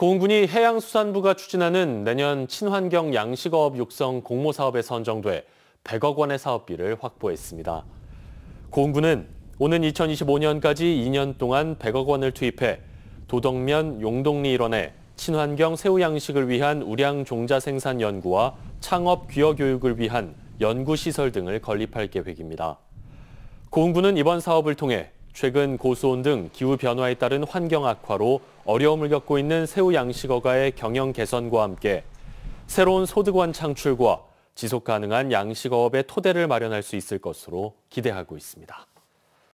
공군이 해양수산부가 추진하는 내년 친환경 양식업 육성 공모 사업에 선정돼 100억 원의 사업비를 확보했습니다. 공군은 오는 2025년까지 2년 동안 100억 원을 투입해 도덕면 용동리 일원에 친환경 새우 양식을 위한 우량 종자 생산 연구와 창업 기어 교육을 위한 연구시설 등을 건립할 계획입니다. 고흥군은 이번 사업을 통해 최근 고수온 등 기후 변화에 따른 환경 악화로 어려움을 겪고 있는 새우 양식어가의 경영 개선과 함께 새로운 소득원 창출과 지속 가능한 양식어업의 토대를 마련할 수 있을 것으로 기대하고 있습니다.